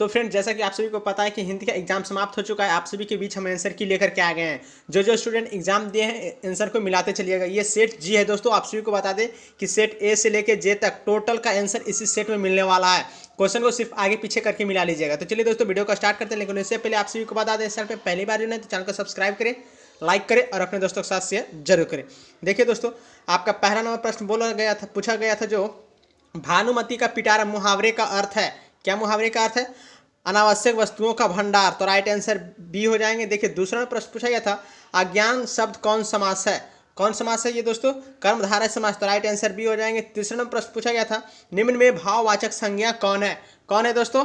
तो फ्रेंड जैसा कि आप सभी को पता है कि हिंदी का एग्जाम समाप्त हो चुका है आप सभी के बीच हम आंसर की लेकर के आ गए हैं जो जो स्टूडेंट एग्जाम दिए हैं आंसर को मिलाते चलिएगा ये सेट जी है दोस्तों आप सभी को बता दें कि सेट ए से लेकर जे तक टोटल का आंसर इसी सेट में मिलने वाला है क्वेश्चन को सिर्फ आगे पीछे करके मिला लीजिएगा तो चलिए दोस्तों वीडियो को स्टार्ट करते हैं लेकिन इससे पहले आप सभी को बता दें सर पर पहली बार जुड़े तो चैनल को सब्सक्राइब करें लाइक करें और अपने दोस्तों के साथ शेयर जरूर करें देखिए दोस्तों आपका पहला नंबर प्रश्न बोला गया था पूछा गया था जो भानुमति का पिटारा मुहावरे का अर्थ है क्या मुहावरे का अर्थ है अनावश्यक वस्तुओं का भंडार तो राइट आंसर बी हो जाएंगे देखिए दूसरा प्रश्न पूछा गया था अज्ञान शब्द कौन समास है कौन समास है ये दोस्तों कर्मधारा समास तो राइट आंसर बी हो जाएंगे तीसरा नंबर प्रश्न पूछा गया था निम्न में भाववाचक संज्ञा कौन है कौन है दोस्तों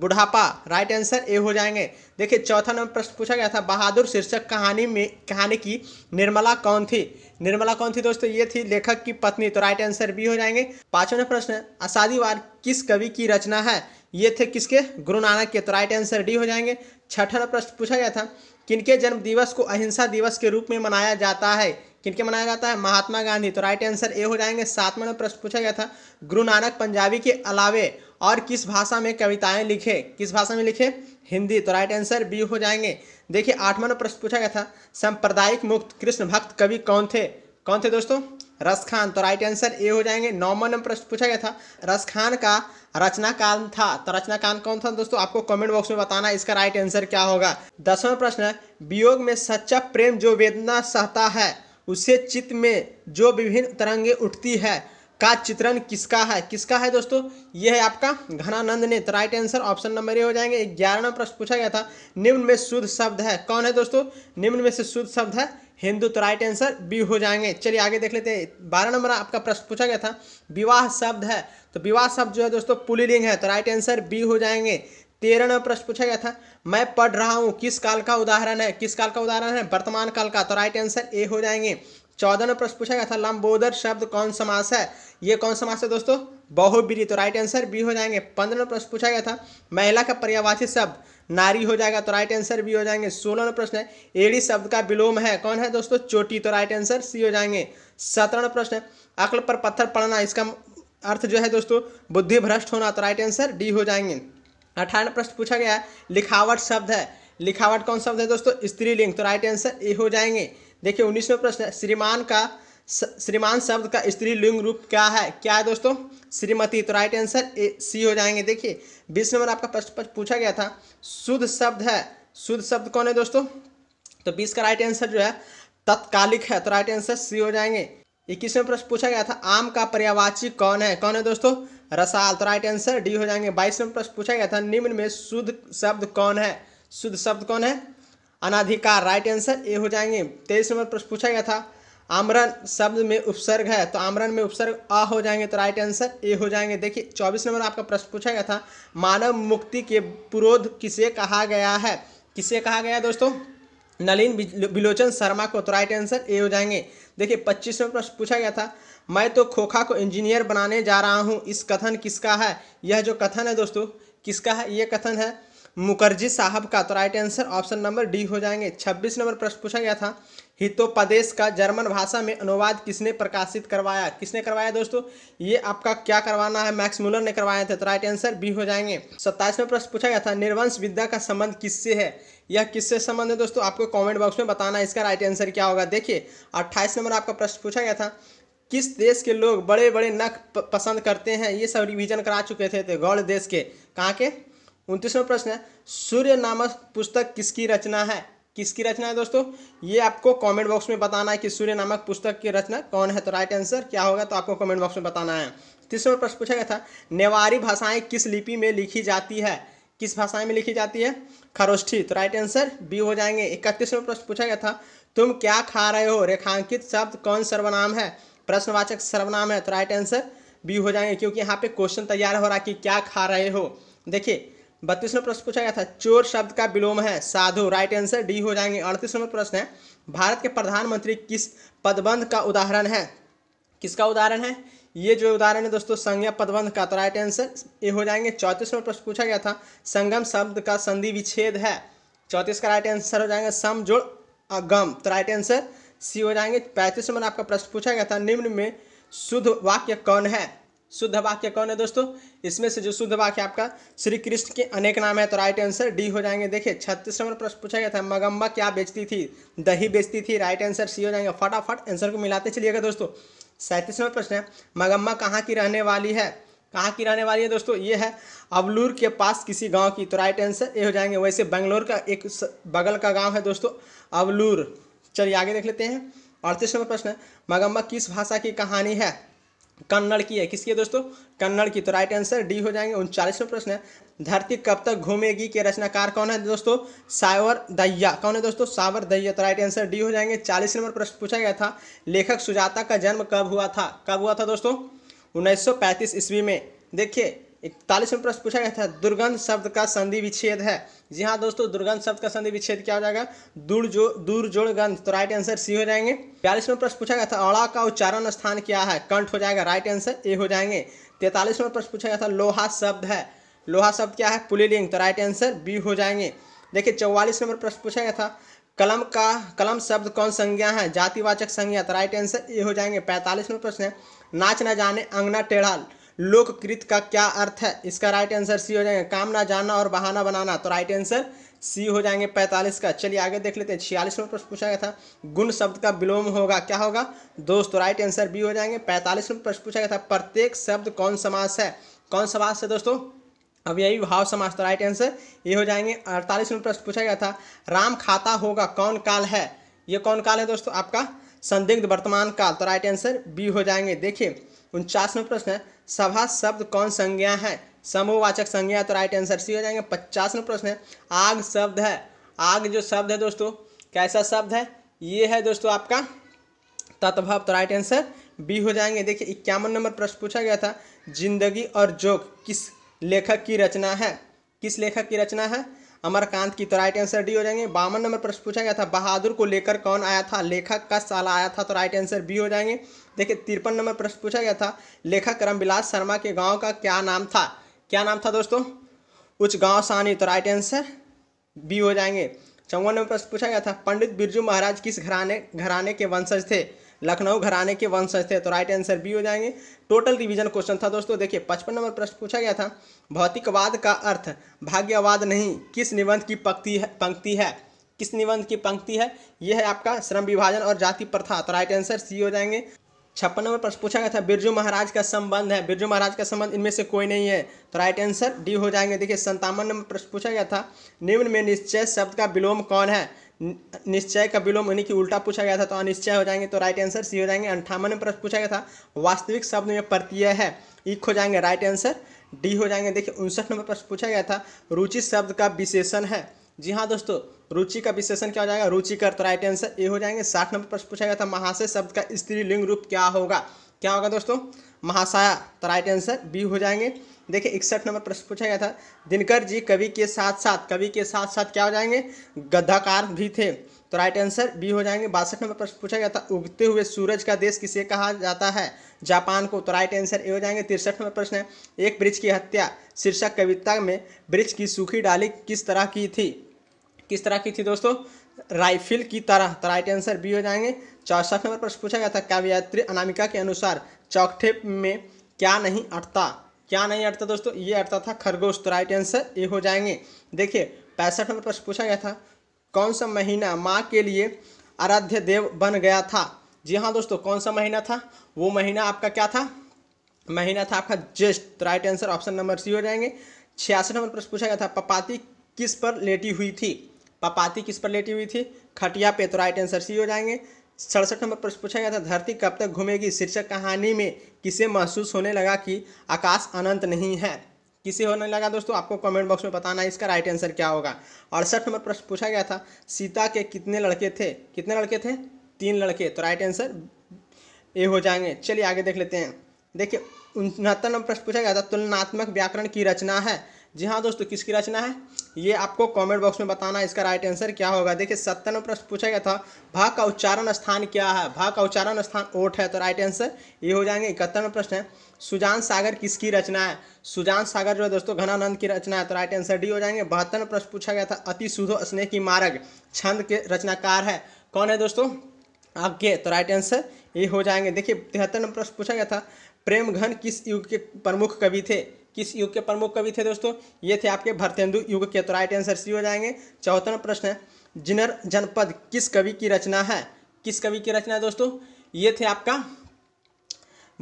बुढ़ापा राइट आंसर ए हो जाएंगे देखिए चौथा नंबर प्रश्न पूछा गया था बहादुर शीर्षक कहानी में कहानी की निर्मला कौन थी निर्मला कौन थी दोस्तों ये थी लेखक की पत्नी तो राइट आंसर बी हो जाएंगे पांचवा प्रश्न वार किस कवि की रचना है ये थे किसके गुरु नानक के तो राइट आंसर डी हो जाएंगे छठा प्रश्न पूछा गया था किनके जन्म दिवस को अहिंसा दिवस के रूप में मनाया जाता है किनके मनाया जाता है महात्मा गांधी तो राइट आंसर ए हो जाएंगे सातवां नंबर प्रश्न पूछा गया था गुरु नानक पंजाबी के अलावे और किस भाषा में कविताएं लिखे किस भाषा में लिखे हिंदी तो राइट आंसर बी हो जाएंगे देखिए आठवां नंबर प्रश्न पूछा गया था सांप्रदायिक मुक्त कृष्ण भक्त कवि कौन थे कौन थे दोस्तों रसखान तो राइट आंसर ए हो जाएंगे नौवा नंबर प्रश्न पूछा गया था रसखान का रचनाकाल था तो रचनाकाल कौन था दोस्तों आपको कमेंट बॉक्स में बताना इसका राइट आंसर क्या होगा दसवा प्रश्न वियोग में सच्चा प्रेम जो वेदना सहता है उसे चित्त में जो विभिन्न तरंगे उठती है का चित्रण किसका है किसका है दोस्तों यह है आपका घनानंद ने तो right answer option number A हो जाएंगे ग्यारहवा प्रश्न पूछा गया था निम्न में शुद्ध शब्द है कौन है दोस्तों निम्न में से शुद्ध शब्द है हिंदू तो राइट आंसर बी हो जाएंगे चलिए आगे देख लेते हैं बारह नंबर आपका प्रश्न पूछा गया था विवाह शब्द है तो विवाह शब्द जो है दोस्तों पुलिलिंग है तो राइट आंसर बी हो जाएंगे तेरह नंबर प्रश्न पूछा गया था मैं पढ़ रहा हूँ किस काल का उदाहरण है किस काल का उदाहरण है वर्तमान काल का तो राइट आंसर ए हो जाएंगे चौदह नंबर प्रश्न पूछा गया था लंबोदर शब्द कौन समास है ये कौन समास है दोस्तों बहुबीरी तो राइट आंसर बी हो जाएंगे पंद्रह नंबर प्रश्न पूछा गया था महिला का पर्यावाची शब्द नारी हो जाएगा तो राइट आंसर बी हो जाएंगे सोलह नंबर प्रश्न है एड़ी शब्द का विलोम है कौन है दोस्तों चोटी तो राइट आंसर सी हो जाएंगे सत्रह नंबर प्रश्न है अक्ल पर पत्थर पड़ना इसका अर्थ जो है दोस्तों बुद्धि भ्रष्ट होना तो राइट आंसर डी हो जाएंगे अठारह प्रश्न पूछा गया है लिखावट शब्द है लिखावट कौन शब्द है दोस्तों स्त्रीलिंग तो राइट आंसर ए हो जाएंगे देखिए उन्नीसवें प्रश्न श्रीमान का श्रीमान शब्द का स्त्री लिंग रूप क्या है क्या है दोस्तों श्रीमती तो राइट आंसर ए सी हो जाएंगे देखिए बीस नंबर आपका प्रश्न पूछा गया था शुद्ध शब्द है शुद्ध शब्द कौन है दोस्तों तो बीस का राइट आंसर जो है तत्कालिक है तो राइट आंसर सी हो जाएंगे इक्कीसवें प्रश्न पूछा गया था आम का पर्यावाची कौन है कौन है दोस्तों रसाल तो राइट आंसर डी हो जाएंगे बाईसवें प्रश्न पूछा गया था निम्न में शुद्ध शब्द कौन है शुद्ध शब्द कौन है अनाधिकार राइट आंसर ए हो जाएंगे तेईस नंबर प्रश्न पूछा गया था आमरण शब्द में उपसर्ग है तो आमरण में उपसर्ग अ हो जाएंगे तो राइट आंसर ए हो जाएंगे देखिए चौबीस नंबर आपका प्रश्न पूछा गया था मानव मुक्ति के पुरोध किसे कहा गया है किसे कहा गया दोस्तों नलिन बिलोचन शर्मा को तो राइट आंसर ए हो जाएंगे देखिए पच्चीस नंबर प्रश्न पूछा गया था मैं तो खोखा को इंजीनियर बनाने जा रहा हूँ इस कथन किसका है यह जो कथन है दोस्तों किसका है ये कथन है मुखर्जी साहब का तो right answer option number D हो जाएंगे 26 नंबर प्रश्न पूछा गया था हितोपदेश का जर्मन भाषा में अनुवाद किसने प्रकाशित करवाया किसने करवाया दोस्तों ये आपका क्या करवाना है मैक्स मुलर ने करवाया था तो राइट आंसर बी हो जाएंगे सत्ताईसवें प्रश्न पूछा गया था निर्वंश विद्या का संबंध किससे है यह किससे संबंध है दोस्तों आपको कॉमेंट बॉक्स में बताना इसका राइट आंसर क्या होगा देखिए अट्ठाईस नंबर आपका प्रश्न पूछा गया था किस देश के लोग बड़े बड़े नख पसंद करते हैं ये सब रिविजन करा चुके थे गौड़ देश के कहाँ के उनतीसवा प्रश्न है सूर्य नामक पुस्तक किसकी रचना है किसकी रचना है दोस्तों ये आपको कमेंट बॉक्स में बताना है कि सूर्य नामक पुस्तक की रचना कौन है तो राइट आंसर क्या होगा तो आपको कमेंट बॉक्स में बताना है तीसरा प्रश्न पूछा गया था नेवारी भाषाएं किस लिपि में लिखी जाती है किस भाषाएं में लिखी जाती है खरोष्ठी तो राइट आंसर बी हो जाएंगे इकतीसवें प्रश्न पूछा गया था तुम क्या खा रहे हो रेखांकित शब्द कौन सर्वनाम है प्रश्नवाचक सर्वनाम है तो राइट आंसर बी हो जाएंगे क्योंकि यहाँ पे क्वेश्चन तैयार हो रहा कि क्या खा रहे हो देखिए बत्तीस नंबर प्रश्न पूछा गया था चोर शब्द का विलोम है साधु राइट आंसर डी हो जाएंगे अड़तीस नंबर प्रश्न है भारत के प्रधानमंत्री किस पदबंध का उदाहरण है किसका उदाहरण है ये जो उदाहरण है दोस्तों संज्ञा पदबंध का तो राइट आंसर ये हो जाएंगे चौंतीस नंबर प्रश्न पूछा गया था संगम शब्द का संधि विच्छेद है चौंतीस का राइट आंसर हो जाएंगे सम जोड़ अगम तो राइट आंसर सी हो जाएंगे पैंतीस नंबर आपका प्रश्न पूछा गया था निम्न में शुद्ध वाक्य कौन है शुद्ध वाक्य कौन है दोस्तों इसमें से जो शुद्ध वाक्य आपका श्री कृष्ण के अनेक नाम है तो राइट आंसर डी हो जाएंगे देखिए छत्तीस नंबर प्रश्न पूछा गया था मगम्बा क्या बेचती थी दही बेचती थी राइट आंसर सी हो जाएंगे फटाफट आंसर को मिलाते चलिएगा दोस्तों सैंतीस नंबर प्रश्न है मगम्बा कहाँ की रहने वाली है कहाँ की रहने वाली है दोस्तों ये है अवलूर के पास किसी गाँव की तो राइट आंसर ये हो जाएंगे वैसे बंगलोर का एक बगल का गाँव है दोस्तों अवलूर चलिए आगे देख लेते हैं अड़तीस नंबर प्रश्न है मगम्बा किस भाषा की कहानी है कन्नड़ की है किसकी है दोस्तों कन्नड़ की तो राइट आंसर डी हो जाएंगे उनचालीसवें प्रश्न है धरती कब तक घूमेगी के रचनाकार कौन है दोस्तों सावर दैया कौन है दोस्तों सावर दैया तो राइट आंसर डी हो जाएंगे चालीस नंबर प्रश्न पूछा गया था लेखक सुजाता का जन्म कब हुआ था कब हुआ था दोस्तों 1935 ईस्वी में देखिए इकतालीसवें प्रश्न पूछा गया था दुर्गंध शब्द का संधि विच्छेद है जी हाँ दोस्तों दुर्गंध शब्द का संधि विच्छेद क्या हो जाएगा दूर जो दूर जोड़ गंध तो राइट आंसर सी हो जाएंगे बयालीसवें प्रश्न पूछा गया था अड़ा का उच्चारण स्थान क्या है कंठ हो जाएगा राइट आंसर ए हो जाएंगे तैतालीसवें प्रश्न पूछा गया था लोहा शब्द है लोहा शब्द क्या है पुलिलिंग तो राइट आंसर बी हो जाएंगे देखिए चौवालीस नंबर प्रश्न पूछा गया था कलम का कलम शब्द कौन संज्ञा है जातिवाचक संज्ञा तो राइट आंसर ए हो जाएंगे पैंतालीस नंबर प्रश्न है नाच न जाने अंगना टेढ़ाल लोककृत का क्या अर्थ है इसका राइट आंसर सी हो जाएगा काम ना जानना और बहाना बनाना तो राइट आंसर सी हो जाएंगे पैंतालीस का चलिए आगे देख लेते हैं छियालीस नंबर प्रश्न पूछा गया था गुण शब्द का विलोम होगा क्या होगा दोस्तों राइट आंसर बी हो जाएंगे पैंतालीस नंबर प्रश्न पूछा गया था प्रत्येक शब्द कौन समास है कौन समास है दोस्तों अब यही भाव समास तो राइट आंसर ये हो जाएंगे अड़तालीस नंबर प्रश्न पूछा गया था राम खाता होगा कौन काल है ये कौन काल है दोस्तों आपका संदिग्ध वर्तमान काल तो राइट आंसर बी हो जाएंगे देखिए उनचास नंबर प्रश्न है सभा शब्द कौन संज्ञा है समूहवाचक संज्ञा तो राइट आंसर सी हो जाएंगे पचास नंबर प्रश्न है आग शब्द है आग जो शब्द है दोस्तों कैसा शब्द है ये है दोस्तों आपका तत्भव तो राइट आंसर बी हो जाएंगे देखिए इक्यावन नंबर प्रश्न पूछा गया था जिंदगी और जोक किस लेखक की रचना है किस लेखक की रचना है अमरकांत की तो राइट आंसर डी हो जाएंगे बावन नंबर प्रश्न पूछा गया था बहादुर को लेकर कौन आया था लेखक का साल आया था तो राइट आंसर बी हो जाएंगे देखिए तिरपन नंबर प्रश्न पूछा गया था लेखक रामविलास शर्मा के गाँव का क्या नाम था क्या नाम था दोस्तों उच्च गाँव सानी तो राइट आंसर बी हो जाएंगे चौवन नंबर प्रश्न पूछा गया था पंडित बिरजू महाराज किस घराने घराने के वंशज थे लखनऊ घराने के वंशज थे तो राइट आंसर बी हो जाएंगे टोटल रिवीजन क्वेश्चन था दोस्तों देखिए पचपन नंबर प्रश्न पूछा गया था भौतिकवाद का अर्थ भाग्यवाद नहीं किस निबंध की पंक्ति है पंक्ति है किस निबंध की पंक्ति है यह है आपका श्रम विभाजन और जाति प्रथा तो राइट आंसर सी हो जाएंगे छप्पन नंबर प्रश्न पूछा गया था बिरजू महाराज का संबंध है बिरजू महाराज का संबंध इनमें से कोई नहीं है तो राइट आंसर डी हो जाएंगे देखिए संतावन नंबर प्रश्न पूछा गया था निम्न में निश्चय शब्द का विलोम कौन है निश्चय का विलोम यानी कि उल्टा पूछा गया था तो अनिश्चय हो जाएंगे तो राइट आंसर सी हो जाएंगे अंठावन में प्रश्न पूछा गया था वास्तविक शब्द में प्रत्यय है इक e हो जाएंगे राइट आंसर डी हो जाएंगे देखिए उनसठ नंबर प्रश्न पूछा गया था रुचि शब्द का विशेषण है जी हाँ दोस्तों रुचि का विशेषण क्या हो जाएगा रुचिकर तो राइट आंसर ए हो जाएंगे साठ नंबर प्रश्न पूछा गया था महाशय शब्द का स्त्री लिंग रूप क्या होगा क्या होगा दोस्तों महाशाया तो राइट आंसर बी हो जाएंगे देखिए इकसठ नंबर प्रश्न पूछा गया था दिनकर जी कवि के साथ साथ कवि के साथ साथ क्या हो जाएंगे गद्धाकार भी थे तो राइट आंसर बी हो जाएंगे बासठ नंबर प्रश्न पूछा गया था उगते हुए सूरज का देश किसे कहा जाता है जापान को तो राइट आंसर ए हो जाएंगे तिरसठ नंबर प्रश्न है एक ब्रिज की हत्या शीर्षक कविता में ब्रिज की सूखी डाली किस तरह की थी किस तरह की थी दोस्तों राइफिल की तरह तो राइट आंसर बी हो जाएंगे चौसठ नंबर प्रश्न पूछा गया था काव्यात्री अनामिका के अनुसार चौकठे में क्या नहीं अटता क्या नहीं हटता दोस्तों ये हटता था खरगोश तो राइट आंसर ये हो जाएंगे देखिए पैंसठ नंबर प्रश्न पूछा गया था कौन सा महीना माँ के लिए आराध्य देव बन गया था जी हाँ दोस्तों कौन सा महीना था वो महीना आपका क्या था महीना था आपका जेस्ट तो right answer option number C हो जाएंगे छियासठ नंबर प्रश्न पूछा गया था पपाती किस पर लेटी हुई थी पपाती किस पर लेटी हुई थी खटिया पे तो राइट आंसर सी हो जाएंगे सड़सठ नंबर प्रश्न पूछा गया था धरती कब तक घूमेगी शीर्षक कहानी में किसे महसूस होने लगा कि आकाश अनंत नहीं है किसे होने लगा दोस्तों आपको कमेंट बॉक्स में बताना है इसका राइट आंसर क्या होगा अड़सठ नंबर प्रश्न पूछा गया था सीता के कितने लड़के थे कितने लड़के थे तीन लड़के तो राइट आंसर ये हो जाएंगे चलिए आगे देख लेते हैं देखिए उनहत्तर नंबर प्रश्न पूछा गया था तुलनात्मक व्याकरण की रचना है जी हाँ दोस्तों किसकी रचना है ये आपको कमेंट बॉक्स में बताना इसका राइट आंसर क्या होगा देखिए सत्तर प्रश्न पूछा गया था भाग का उच्चारण स्थान क्या है भाग का उच्चारण स्थान ओठ है तो राइट आंसर ये हो जाएंगे नंबर प्रश्न है सुजान सागर किसकी रचना है सुजान सागर जो है दोस्तों घनानंद की रचना है तो राइट आंसर डी हो जाएंगे बहत्तर प्रश्न पूछा गया था अति सुधो स्नेह की मारग छंद के रचनाकार है कौन है दोस्तों आज्ञे तो राइट आंसर ये हो जाएंगे देखिए तिहत्तर नंबर प्रश्न पूछा गया था प्रेम घन किस युग के प्रमुख कवि थे किस युग के प्रमुख कवि थे दोस्तों ये थे आपके भरतेंदु युग के तो राइट आंसर सी हो जाएंगे चौथा प्रश्न है जिनर जनपद किस कवि की रचना है किस कवि की रचना है दोस्तों ये थे आपका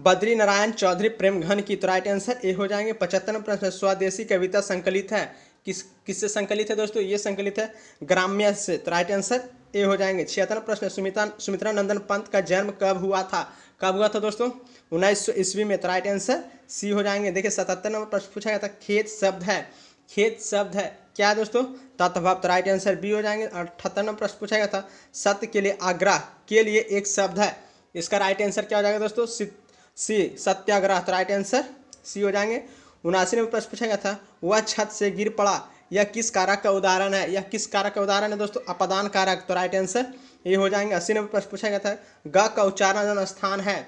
बद्री नारायण चौधरी प्रेम घन की तो राइट आंसर ए हो जाएंगे पचहत्तर प्रश्न स्वदेशी कविता संकलित है किस किससे संकलित है दोस्तों ये संकलित है ग्राम्य से तो राइट आंसर ए हो जाएंगे छिहत्तर प्रश्न सुमिता सुमित्रा नंदन पंत का जन्म कब हुआ था कब हुआ था दोस्तों उन्नीस सौ ईस्वी में तो राइट आंसर सी हो जाएंगे देखिए सतहत्तर नंबर प्रश्न पूछा गया था खेत शब्द है खेत शब्द है क्या है दोस्तों तत्वभाव तो राइट आंसर बी हो जाएंगे अठहत्तर नंबर प्रश्न पूछा गया था सत्य के लिए आग्रह के लिए एक शब्द है इसका राइट आंसर क्या हो जाएगा दोस्तों सी सत्याग्रह तो राइट आंसर सी हो जाएंगे उनासी नंबर प्रश्न पूछा गया था वह छत से गिर पड़ा यह किस कारक का उदाहरण है यह किस कारक का उदाहरण है दोस्तों अपदान कारक तो राइट आंसर ये हो जाएंगे अस्सी नंबर प्रश्न पूछा गया था ग का उच्चारण स्थान है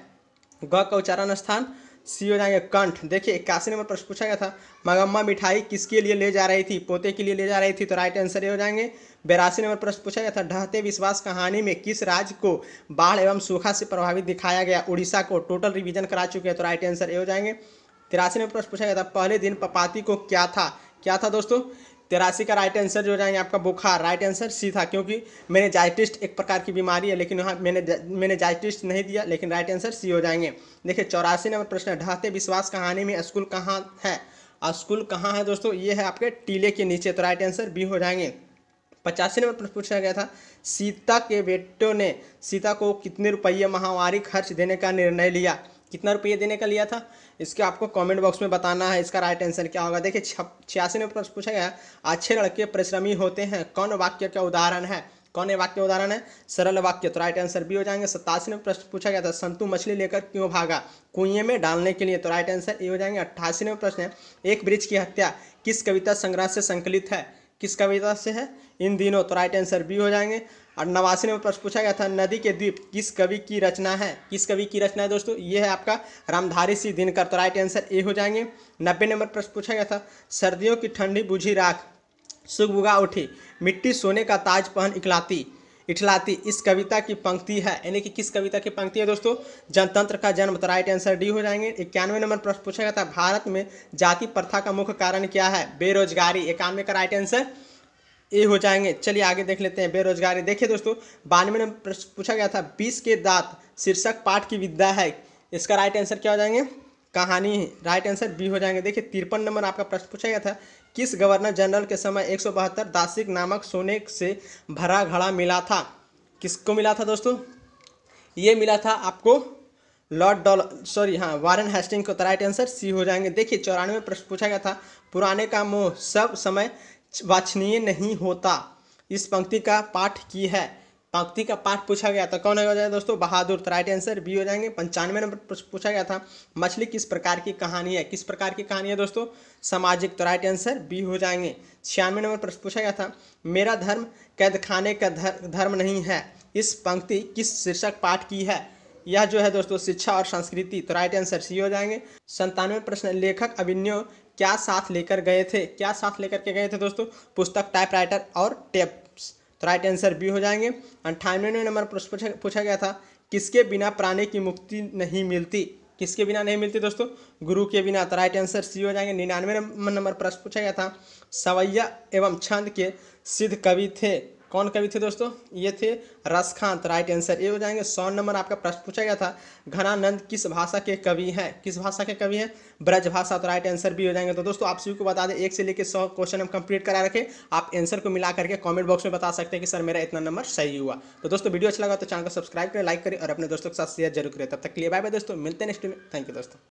ग का उच्चारण स्थान सी हो जाएंगे कंठ देखिए इक्यासी नंबर प्रश्न पूछा गया था मगम्मा मिठाई किसके लिए ले जा रही थी पोते के लिए ले जा रही थी तो राइट आंसर ये हो जाएंगे बेरासी नंबर प्रश्न पूछा गया था ढहते विश्वास कहानी में किस राज्य को बाढ़ एवं सूखा से प्रभावित दिखाया गया उड़ीसा को टोटल रिविजन करा चुके हैं तो राइट आंसर ये हो जाएंगे तिरासी नंबर प्रश्न पूछा गया था पहले दिन पपाती को क्या था क्या था दोस्तों तेरासी का राइट आंसर जो जाएंगे आपका बुखार राइट आंसर सी था क्योंकि मैंने जाइटिस्ट एक प्रकार की बीमारी है लेकिन यहाँ मैंने मैंने जाइटिस्ट नहीं दिया लेकिन राइट आंसर सी हो जाएंगे देखिए चौरासी नंबर प्रश्न ढहते विश्वास कहानी में स्कूल कहाँ है स्कूल कहाँ है दोस्तों ये है आपके टीले के नीचे तो राइट आंसर बी हो जाएंगे पचासी नंबर प्रश्न पूछा गया था सीता के बेटों ने सीता को कितने रुपये महावारी खर्च देने का निर्णय लिया कितना रुपये देने का लिया था इसके आपको कमेंट बॉक्स में बताना है इसका राइट आंसर क्या होगा देखिए छप छियासी में प्रश्न पूछा गया अच्छे लड़के परिश्रमी होते हैं कौन वाक्य का उदाहरण है कौन है वाक्य उदाहरण है सरल वाक्य तो राइट आंसर बी हो जाएंगे सत्तासी में प्रश्न पूछा गया था संतु मछली लेकर क्यों भागा कुएं में डालने के लिए तो राइट आंसर ए हो जाएंगे अट्ठासी में प्रश्न है एक ब्रिज की हत्या किस कविता संग्रह से संकलित है किस कविता से है इन दिनों तो राइट आंसर बी हो जाएंगे और नवासी नंबर प्रश्न पूछा गया था नदी के द्वीप किस कवि की रचना है किस कवि की रचना है दोस्तों ये है आपका रामधारी सिंह दिनकर तो राइट आंसर ए हो जाएंगे नब्बे नंबर प्रश्न पूछा गया था सर्दियों की ठंडी बुझी राख सुगबुगा उठी मिट्टी सोने का ताज पहन इकलाती इठलाती इस कविता की पंक्ति है यानी कि किस कविता की पंक्ति है दोस्तों जनतंत्र का जन्म तो राइट आंसर डी हो जाएंगे इक्यानवे नंबर प्रश्न पूछा गया था भारत में जाति प्रथा का मुख्य कारण क्या है बेरोजगारी इक्यानवे का राइट आंसर ए हो जाएंगे चलिए आगे देख लेते हैं बेरोजगारी देखिए दोस्तों बानवे में पूछा गया था बीस के दांत शीर्षक पाठ की विद्या है इसका राइट आंसर क्या हो जाएंगे कहानी है राइट आंसर बी हो जाएंगे देखिए तिरपन नंबर आपका प्रश्न पूछा गया था किस गवर्नर जनरल के समय एक दासिक नामक सोने से भरा घड़ा मिला था किसको मिला था दोस्तों ये मिला था आपको लॉर्ड डॉल सॉरी हाँ वारन हेस्टिंग को तो राइट आंसर सी हो जाएंगे देखिए चौरानवे प्रश्न पूछा गया था पुराने का मोह सब समय वाचनीय नहीं होता इस पंक्ति का पाठ की है पंक्ति का पाठ पूछा गया था कौन हो जाएगा दोस्तों बहादुर तो राइट आंसर बी हो जाएंगे पंचानवे नंबर पूछा गया था मछली किस प्रकार की कहानी है किस प्रकार की कहानी है दोस्तों सामाजिक तो राइट आंसर बी हो जाएंगे छियानवे नंबर प्रश्न पूछा गया था मेरा धर्म कैद खाने का धर्म नहीं है इस पंक्ति किस शीर्षक पाठ की है यह जो है दोस्तों शिक्षा और संस्कृति तो राइट आंसर सी हो जाएंगे संतानवे प्रश्न लेखक अभिनय क्या साथ लेकर गए थे क्या साथ लेकर के गए थे दोस्तों पुस्तक टाइपराइटर और टेप्स तो राइट आंसर बी हो जाएंगे अंठानवे नंबर प्रश्न पूछा गया था किसके बिना प्राणी की मुक्ति नहीं मिलती किसके बिना नहीं मिलती दोस्तों गुरु के बिना तो राइट आंसर सी हो जाएंगे निन्यानवे नंबर प्रश्न पूछा गया था सवैया एवं छंद के सिद्ध कवि थे कौन कवि थे दोस्तों ये थे रसखांत राइट आंसर ये हो जाएंगे सौ नंबर आपका प्रश्न पूछा गया था घनानंद किस भाषा के कवि हैं किस भाषा के कवि हैं ब्रज भाषा तो राइट आंसर भी हो जाएंगे तो दोस्तों आप सभी को बता दें एक से लेकर सौ क्वेश्चन हम कंप्लीट करा रखें आप आंसर को मिला करके कॉमेंट बॉक्स में बता सकते हैं कि सर मेरा इतना नंबर सही हुआ तो दोस्तों वीडियो अच्छा लगा तो चैनल को सब्सक्राइब करें लाइक करें और अपने दोस्तों के साथ शेयर जरूर करें तब तक लिए बाय बाय दोस्तों मिलते हैं नेक्स्ट में थैंक यू दोस्तों